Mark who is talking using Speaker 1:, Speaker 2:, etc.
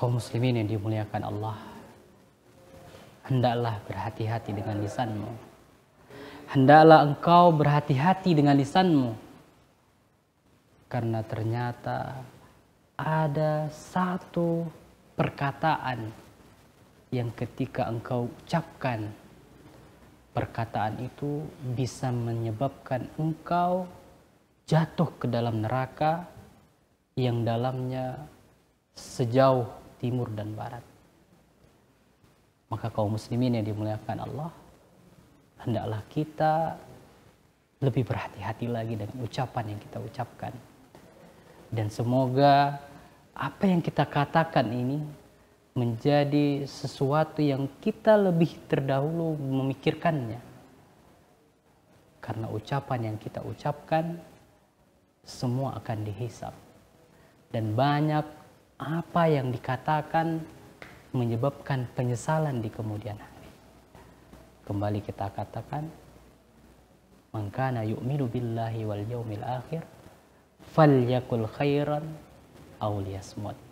Speaker 1: kaum muslimin yang dimuliakan Allah hendaklah berhati-hati dengan lisanmu hendaklah engkau berhati-hati dengan lisanmu karena ternyata ada satu perkataan yang ketika engkau ucapkan perkataan itu bisa menyebabkan engkau jatuh ke dalam neraka yang dalamnya sejauh timur dan barat. Maka kaum muslimin yang dimuliakan Allah, hendaklah kita lebih berhati-hati lagi dengan ucapan yang kita ucapkan. Dan semoga apa yang kita katakan ini menjadi sesuatu yang kita lebih terdahulu memikirkannya. Karena ucapan yang kita ucapkan semua akan dihisap. Dan banyak apa yang dikatakan menyebabkan penyesalan di kemudian hari. Kembali kita katakan, mengkana yu'minu billahi wal yaumil akhir, falyakul khairan aw liyasmut."